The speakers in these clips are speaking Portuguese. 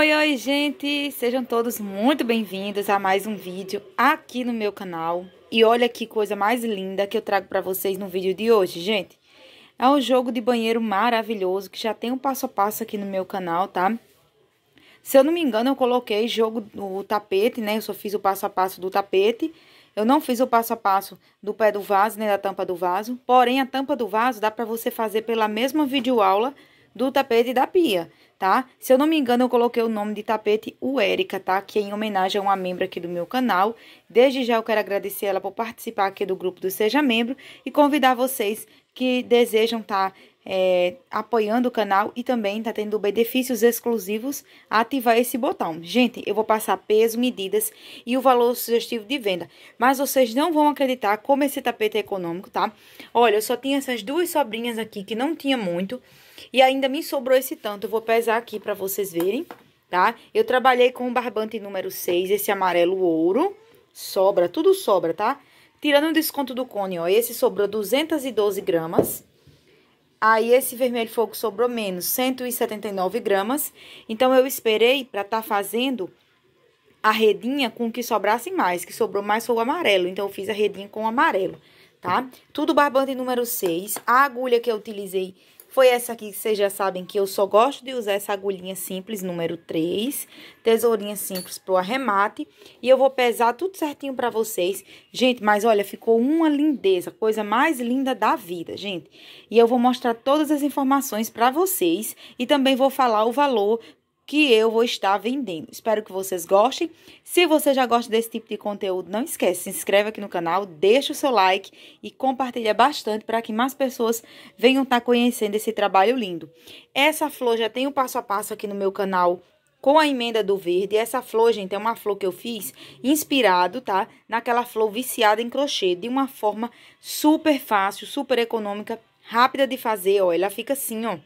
Oi, oi, gente! Sejam todos muito bem-vindos a mais um vídeo aqui no meu canal. E olha que coisa mais linda que eu trago para vocês no vídeo de hoje, gente. É um jogo de banheiro maravilhoso que já tem um passo a passo aqui no meu canal, tá? Se eu não me engano, eu coloquei jogo no tapete, né? Eu só fiz o passo a passo do tapete. Eu não fiz o passo a passo do pé do vaso, nem da tampa do vaso. Porém, a tampa do vaso dá para você fazer pela mesma videoaula aula do tapete da pia, tá? Se eu não me engano, eu coloquei o nome de tapete o Érica, tá? Que é em homenagem a uma membro aqui do meu canal. Desde já eu quero agradecer ela por participar aqui do grupo do Seja Membro e convidar vocês que desejam estar tá, é, apoiando o canal e também está tendo benefícios exclusivos, ativar esse botão. Gente, eu vou passar peso, medidas e o valor sugestivo de venda. Mas vocês não vão acreditar como esse tapete é econômico, tá? Olha, eu só tinha essas duas sobrinhas aqui que não tinha muito e ainda me sobrou esse tanto. Eu vou pesar aqui para vocês verem, tá? Eu trabalhei com o barbante número 6, esse amarelo ouro. Sobra, tudo sobra, tá? Tirando o desconto do cone, ó, esse sobrou 212 gramas. Aí esse vermelho fogo sobrou menos, 179 gramas. Então eu esperei para estar tá fazendo a redinha com que sobrasse mais, que sobrou mais foi o amarelo. Então eu fiz a redinha com o amarelo, tá? Tudo barbante número 6. A agulha que eu utilizei foi essa aqui que vocês já sabem que eu só gosto de usar essa agulhinha simples, número 3. Tesourinha simples pro arremate. E eu vou pesar tudo certinho pra vocês. Gente, mas olha, ficou uma lindeza. Coisa mais linda da vida, gente. E eu vou mostrar todas as informações pra vocês. E também vou falar o valor que eu vou estar vendendo. Espero que vocês gostem. Se você já gosta desse tipo de conteúdo, não esquece, se inscreve aqui no canal, deixa o seu like e compartilha bastante para que mais pessoas venham estar tá conhecendo esse trabalho lindo. Essa flor já tem o um passo a passo aqui no meu canal com a emenda do verde. Essa flor, gente, é uma flor que eu fiz inspirado, tá? Naquela flor viciada em crochê, de uma forma super fácil, super econômica, rápida de fazer, ó. Ela fica assim, ó.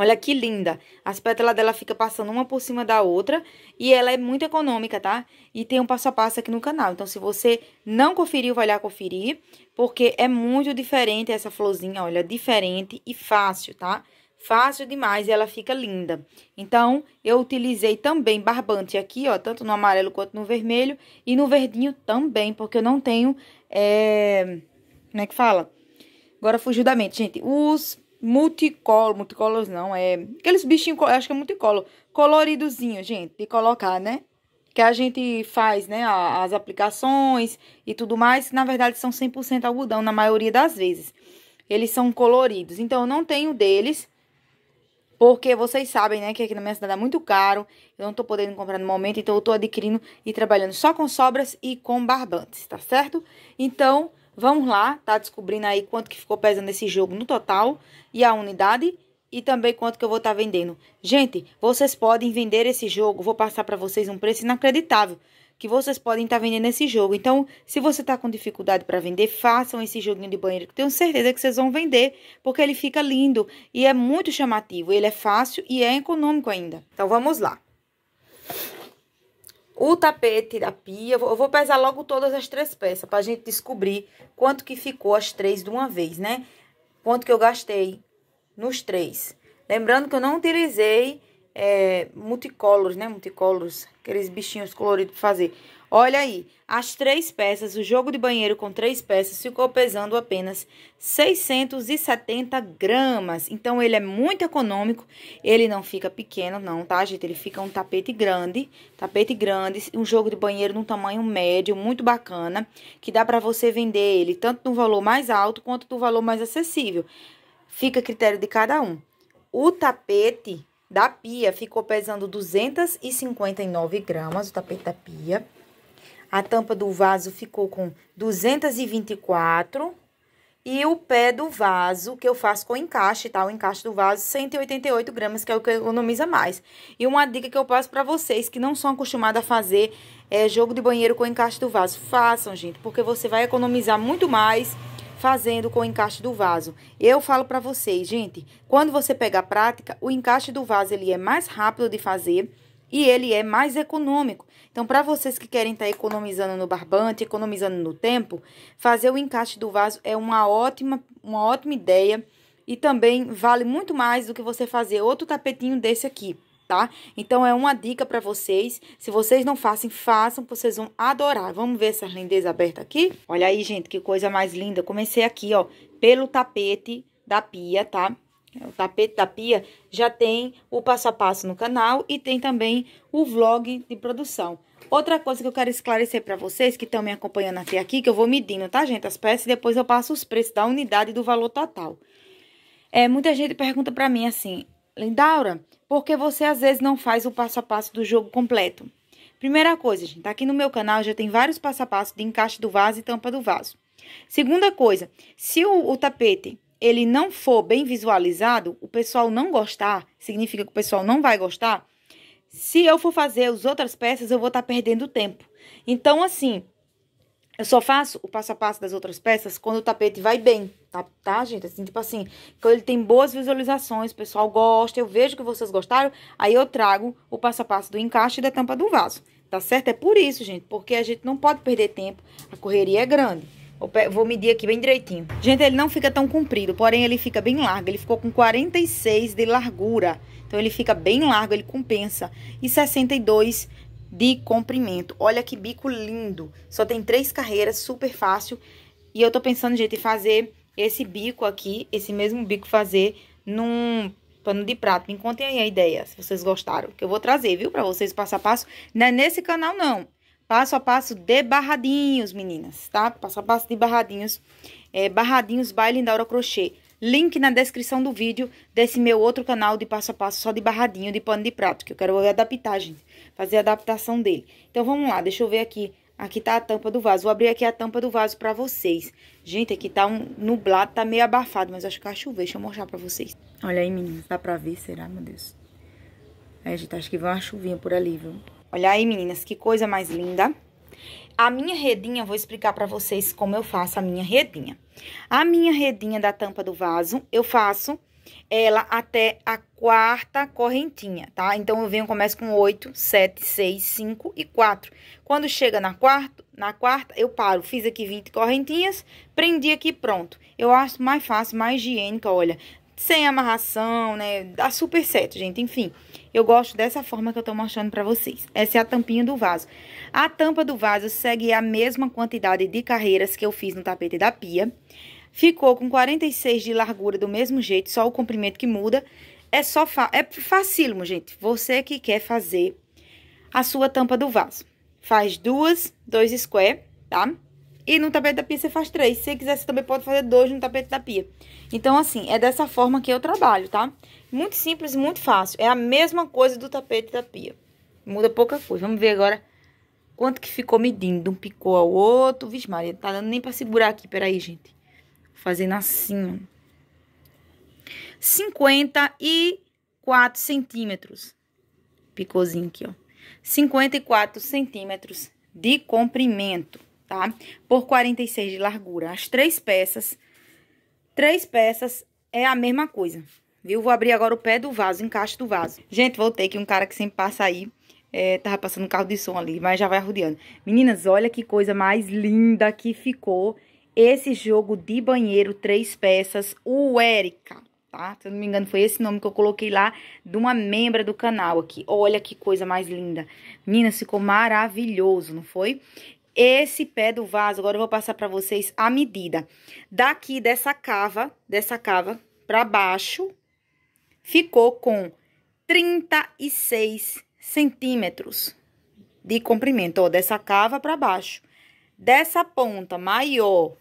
Olha que linda. As pétalas dela ficam passando uma por cima da outra e ela é muito econômica, tá? E tem um passo a passo aqui no canal. Então, se você não conferiu, vai lá conferir, porque é muito diferente essa florzinha, olha, diferente e fácil, tá? Fácil demais e ela fica linda. Então, eu utilizei também barbante aqui, ó, tanto no amarelo quanto no vermelho e no verdinho também, porque eu não tenho, é... como é que fala? Agora fugiu da mente, gente. Os multicolor, multicolores não, é aqueles bichinhos, acho que é multicolor, coloridozinho, gente, de colocar, né? Que a gente faz, né, as aplicações e tudo mais, que na verdade são 100% algodão na maioria das vezes. Eles são coloridos, então eu não tenho deles, porque vocês sabem, né, que aqui na minha cidade é muito caro, eu não tô podendo comprar no momento, então eu tô adquirindo e trabalhando só com sobras e com barbantes, tá certo? Então, Vamos lá, tá descobrindo aí quanto que ficou pesando esse jogo no total e a unidade e também quanto que eu vou estar tá vendendo. Gente, vocês podem vender esse jogo, vou passar para vocês um preço inacreditável que vocês podem estar tá vendendo esse jogo. Então, se você está com dificuldade para vender, façam esse joguinho de banheiro, que tenho certeza que vocês vão vender, porque ele fica lindo e é muito chamativo, ele é fácil e é econômico ainda. Então, vamos lá o tapete da pia. Eu vou pesar logo todas as três peças pra gente descobrir quanto que ficou as três de uma vez, né? Quanto que eu gastei nos três. Lembrando que eu não utilizei é, multicolors, né? Multicolors, aqueles bichinhos coloridos pra fazer. Olha aí, as três peças, o jogo de banheiro com três peças ficou pesando apenas 670 gramas. Então, ele é muito econômico, ele não fica pequeno não, tá, gente? Ele fica um tapete grande, tapete grande, um jogo de banheiro num tamanho médio, muito bacana, que dá pra você vender ele tanto no valor mais alto quanto no valor mais acessível. Fica a critério de cada um. O tapete da pia ficou pesando 259 gramas, o tapete da pia. A tampa do vaso ficou com 224 e o pé do vaso, que eu faço com encaixe, tá? O encaixe do vaso, 188 gramas, que é o que economiza mais. E uma dica que eu passo para vocês que não são acostumados a fazer é, jogo de banheiro com encaixe do vaso. Façam, gente, porque você vai economizar muito mais fazendo com o encaixe do vaso. Eu falo para vocês, gente, quando você pega a prática, o encaixe do vaso ele é mais rápido de fazer e ele é mais econômico. Então, para vocês que querem estar tá economizando no barbante, economizando no tempo, fazer o encaixe do vaso é uma ótima, uma ótima ideia. E também vale muito mais do que você fazer outro tapetinho desse aqui, tá? Então, é uma dica para vocês. Se vocês não fazem, façam, vocês vão adorar. Vamos ver essa lindeza aberta aqui? Olha aí, gente, que coisa mais linda. Comecei aqui, ó, pelo tapete da pia, tá? O tapete da pia já tem o passo a passo no canal e tem também o vlog de produção. Outra coisa que eu quero esclarecer para vocês que estão me acompanhando até aqui, que eu vou medindo, tá, gente? As peças e depois eu passo os preços da unidade e do valor total. É, muita gente pergunta para mim assim, Lindaura, por que você às vezes não faz o passo a passo do jogo completo? Primeira coisa, gente, aqui no meu canal já tem vários passo a passo de encaixe do vaso e tampa do vaso. Segunda coisa, se o, o tapete ele não for bem visualizado, o pessoal não gostar, significa que o pessoal não vai gostar. Se eu for fazer as outras peças, eu vou estar tá perdendo tempo. Então, assim, eu só faço o passo a passo das outras peças quando o tapete vai bem, tá, tá gente? Assim, tipo assim, quando ele tem boas visualizações, o pessoal gosta, eu vejo que vocês gostaram, aí eu trago o passo a passo do encaixe e da tampa do vaso, tá certo? É por isso, gente, porque a gente não pode perder tempo, a correria é grande. Vou medir aqui bem direitinho. Gente, ele não fica tão comprido, porém ele fica bem largo. Ele ficou com 46 de largura. Então ele fica bem largo, ele compensa. E 62 de comprimento. Olha que bico lindo. Só tem três carreiras, super fácil. E eu tô pensando, gente, em fazer esse bico aqui, esse mesmo bico fazer num pano de prato. Me contem aí a ideia, se vocês gostaram. Que eu vou trazer, viu, pra vocês passo a passo. Não é nesse canal, não. Passo a passo de barradinhos, meninas, tá? Passo a passo de barradinhos. É, barradinhos Baile Aura Crochê. Link na descrição do vídeo desse meu outro canal de passo a passo só de barradinho, de pano de prato, que eu quero adaptar, gente. Fazer a adaptação dele. Então, vamos lá, deixa eu ver aqui. Aqui tá a tampa do vaso. Vou abrir aqui a tampa do vaso pra vocês. Gente, aqui tá um nublado, tá meio abafado, mas acho que vai chover. Deixa eu mostrar pra vocês. Olha aí, meninas, dá pra ver, será, meu Deus? É, gente, acho que vai uma chuvinha por ali, viu? Olha aí, meninas, que coisa mais linda. A minha redinha, vou explicar pra vocês como eu faço a minha redinha. A minha redinha da tampa do vaso, eu faço ela até a quarta correntinha, tá? Então, eu venho, começo com oito, sete, seis, cinco e quatro. Quando chega na quarta, na quarta, eu paro, fiz aqui 20 correntinhas, prendi aqui, pronto. Eu acho mais fácil, mais higiênica, olha, sem amarração, né? Dá super certo, gente. Enfim, eu gosto dessa forma que eu tô mostrando pra vocês. Essa é a tampinha do vaso. A tampa do vaso segue a mesma quantidade de carreiras que eu fiz no tapete da pia. Ficou com 46 de largura do mesmo jeito, só o comprimento que muda. É só fa é facílimo, gente. Você que quer fazer a sua tampa do vaso. Faz duas, dois square, tá? E no tapete da pia você faz três. Se você quiser, você também pode fazer dois no tapete da pia. Então, assim, é dessa forma que eu trabalho, tá? Muito simples, muito fácil. É a mesma coisa do tapete da pia. Muda pouca coisa. Vamos ver agora quanto que ficou medindo. Um picou ao outro. Vixe Maria, tá dando nem pra segurar aqui. Peraí, gente. Fazendo assim, ó. 54 centímetros. Picôzinho aqui, ó. 54 centímetros de comprimento tá? Por 46 de largura. As três peças, três peças é a mesma coisa, viu? Vou abrir agora o pé do vaso, encaixe do vaso. Gente, voltei que um cara que sempre passa aí, é, tava passando um carro de som ali, mas já vai rodeando. Meninas, olha que coisa mais linda que ficou esse jogo de banheiro, três peças, o Erika. Tá? Se eu não me engano, foi esse nome que eu coloquei lá de uma membra do canal aqui. Olha que coisa mais linda. Meninas, ficou maravilhoso, não foi? esse pé do vaso, agora eu vou passar pra vocês a medida. Daqui dessa cava, dessa cava pra baixo, ficou com 36 centímetros de comprimento, ó, dessa cava pra baixo. Dessa ponta maior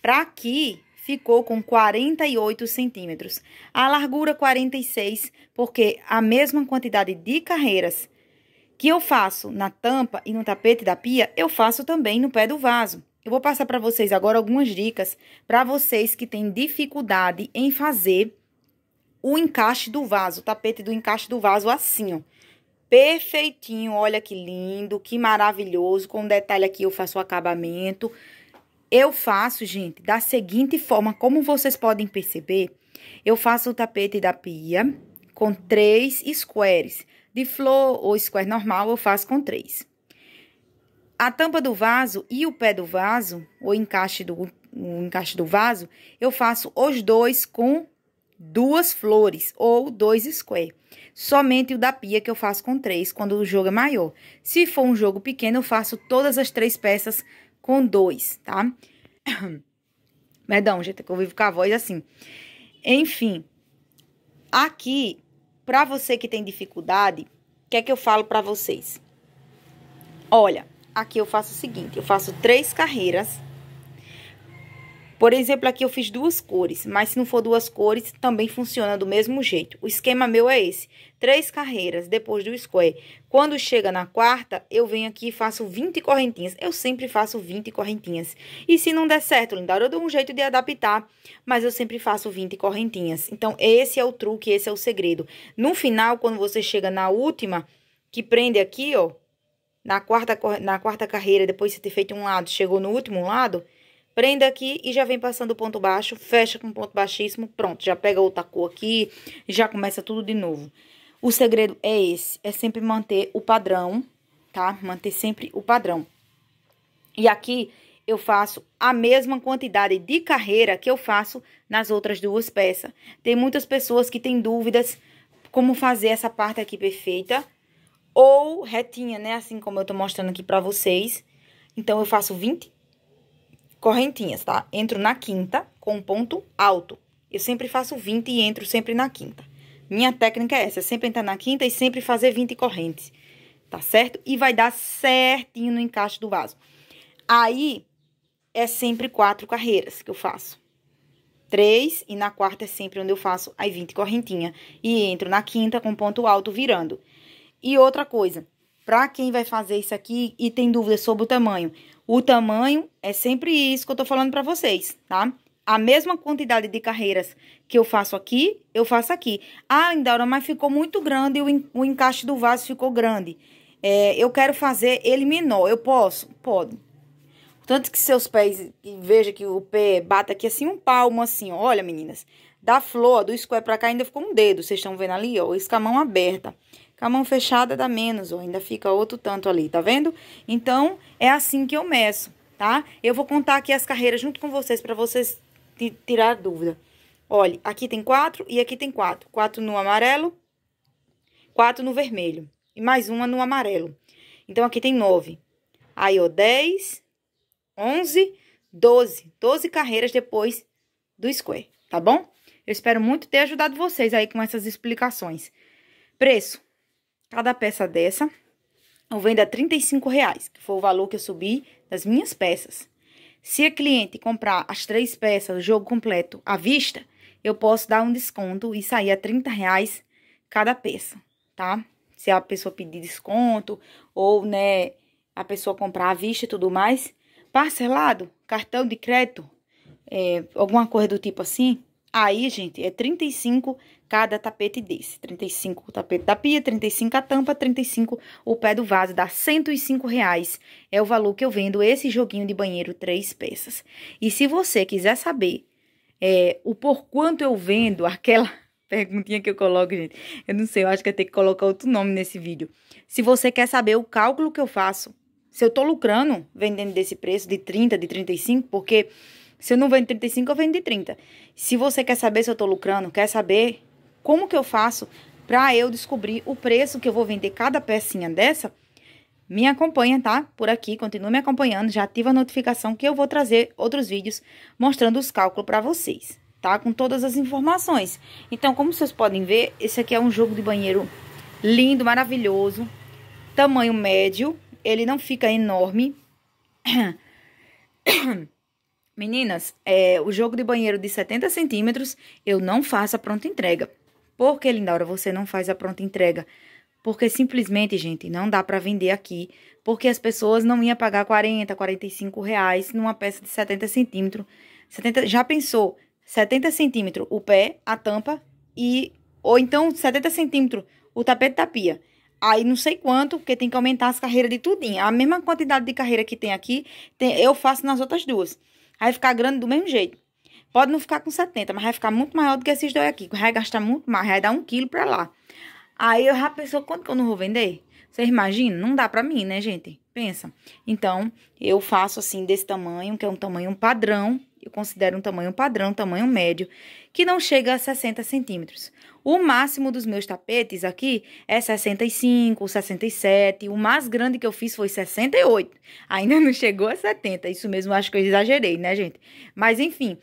pra aqui, ficou com 48 centímetros. A largura, 46, porque a mesma quantidade de carreiras que eu faço na tampa e no tapete da pia, eu faço também no pé do vaso. Eu vou passar para vocês agora algumas dicas para vocês que têm dificuldade em fazer o encaixe do vaso, o tapete do encaixe do vaso assim, ó. Perfeitinho, olha que lindo, que maravilhoso. Com um detalhe aqui eu faço o acabamento. Eu faço, gente, da seguinte forma, como vocês podem perceber, eu faço o tapete da pia com três squares de flor ou square normal, eu faço com três. A tampa do vaso e o pé do vaso, ou encaixe do, o encaixe do vaso, eu faço os dois com duas flores ou dois square. Somente o da pia que eu faço com três, quando o jogo é maior. Se for um jogo pequeno, eu faço todas as três peças com dois, tá? Perdão, gente, é que eu vivo com a voz assim. Enfim, aqui para você que tem dificuldade, o que é que eu falo para vocês? Olha, aqui eu faço o seguinte, eu faço três carreiras por exemplo, aqui eu fiz duas cores, mas se não for duas cores, também funciona do mesmo jeito. O esquema meu é esse, três carreiras depois do square. Quando chega na quarta, eu venho aqui e faço 20 correntinhas. Eu sempre faço 20 correntinhas. E se não der certo, lindar, eu dou um jeito de adaptar, mas eu sempre faço 20 correntinhas. Então, esse é o truque, esse é o segredo. No final, quando você chega na última, que prende aqui, ó, na quarta, na quarta carreira, depois de ter feito um lado, chegou no último lado, Prenda aqui e já vem passando o ponto baixo, fecha com ponto baixíssimo, pronto. Já pega outra cor aqui já começa tudo de novo. O segredo é esse, é sempre manter o padrão, tá? Manter sempre o padrão. E aqui eu faço a mesma quantidade de carreira que eu faço nas outras duas peças. Tem muitas pessoas que têm dúvidas como fazer essa parte aqui perfeita ou retinha, né? Assim como eu tô mostrando aqui pra vocês. Então, eu faço 20 correntinhas, tá? Entro na quinta com ponto alto. Eu sempre faço 20 e entro sempre na quinta. Minha técnica é essa, é sempre entrar na quinta e sempre fazer 20 correntes, tá certo? E vai dar certinho no encaixe do vaso. Aí, é sempre quatro carreiras que eu faço. Três, e na quarta é sempre onde eu faço as 20 correntinhas. E entro na quinta com ponto alto virando. E outra coisa, para quem vai fazer isso aqui e tem dúvidas sobre o tamanho, o tamanho é sempre isso que eu tô falando para vocês, tá? A mesma quantidade de carreiras que eu faço aqui, eu faço aqui. Ah, Indaura, mas ficou muito grande, e o encaixe do vaso ficou grande. É, eu quero fazer ele menor, eu posso? Pode. Tanto que seus pés, veja que o pé bata aqui assim, um palmo assim, olha meninas. Da flor, do square pra cá ainda ficou um dedo, vocês estão vendo ali, ó, escamão aberta. Com a mão fechada dá menos, ou ainda fica outro tanto ali, tá vendo? Então, é assim que eu meço, tá? Eu vou contar aqui as carreiras junto com vocês, para vocês tirar dúvida. Olha, aqui tem quatro e aqui tem quatro. Quatro no amarelo, quatro no vermelho. E mais uma no amarelo. Então, aqui tem nove. Aí, ó, dez, onze, doze. Doze carreiras depois do square, tá bom? Eu espero muito ter ajudado vocês aí com essas explicações. Preço cada peça dessa eu vendo a 35 reais, que foi o valor que eu subi das minhas peças. Se a cliente comprar as três peças, o jogo completo, à vista, eu posso dar um desconto e sair a 30 reais cada peça, tá? Se a pessoa pedir desconto ou, né, a pessoa comprar à vista e tudo mais. Parcelado, cartão de crédito, é, alguma coisa do tipo assim, Aí, gente, é 35 cada tapete desse. 35 o tapete da pia, 35 a tampa, 35 o pé do vaso. Dá 105 reais. É o valor que eu vendo esse joguinho de banheiro, três peças. E se você quiser saber é, o por quanto eu vendo aquela perguntinha que eu coloco, gente. Eu não sei, eu acho que eu tenho que colocar outro nome nesse vídeo. Se você quer saber o cálculo que eu faço, se eu tô lucrando vendendo desse preço de 30, de 35, porque se eu não vendo 35, eu vendo de 30. Se você quer saber se eu estou lucrando, quer saber como que eu faço para eu descobrir o preço que eu vou vender cada pecinha dessa, me acompanha, tá? Por aqui, continue me acompanhando, já ativa a notificação que eu vou trazer outros vídeos mostrando os cálculos para vocês, tá? Com todas as informações. Então, como vocês podem ver, esse aqui é um jogo de banheiro lindo, maravilhoso, tamanho médio, ele não fica enorme. Meninas, é, o jogo de banheiro de 70 centímetros eu não faço a pronta entrega. Por que, Lindaura, você não faz a pronta entrega? Porque simplesmente, gente, não dá para vender aqui, porque as pessoas não iam pagar 40, 45 reais numa peça de 70 centímetros. 70, já pensou? 70 centímetros o pé, a tampa e... Ou então 70 centímetros o tapete da pia aí não sei quanto, porque tem que aumentar as carreiras de tudinho. A mesma quantidade de carreira que tem aqui, tem, eu faço nas outras duas vai ficar grande do mesmo jeito. Pode não ficar com 70, mas vai ficar muito maior do que esses dois aqui. Vai gastar muito mais, vai dar um quilo pra lá. Aí eu já pensou, quanto que eu não vou vender? Vocês imaginam? Não dá pra mim, né, gente? Pensa. Então, eu faço assim, desse tamanho, que é um tamanho padrão, eu considero um tamanho padrão, tamanho médio, que não chega a 60 centímetros. O máximo dos meus tapetes aqui é 65, 67. O mais grande que eu fiz foi 68. Ainda não chegou a 70. Isso mesmo, acho que eu exagerei, né, gente? Mas enfim,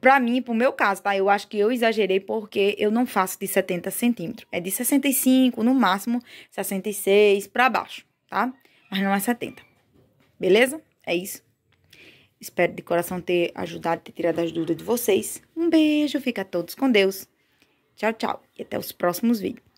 para mim, pro meu caso, tá? Eu acho que eu exagerei porque eu não faço de 70 centímetros. É de 65, no máximo 66 para baixo, tá? Mas não é 70. Beleza? É isso. Espero de coração ter ajudado ter tirado as dúvidas de vocês. Um beijo, fica todos com Deus. Tchau, tchau e até os próximos vídeos.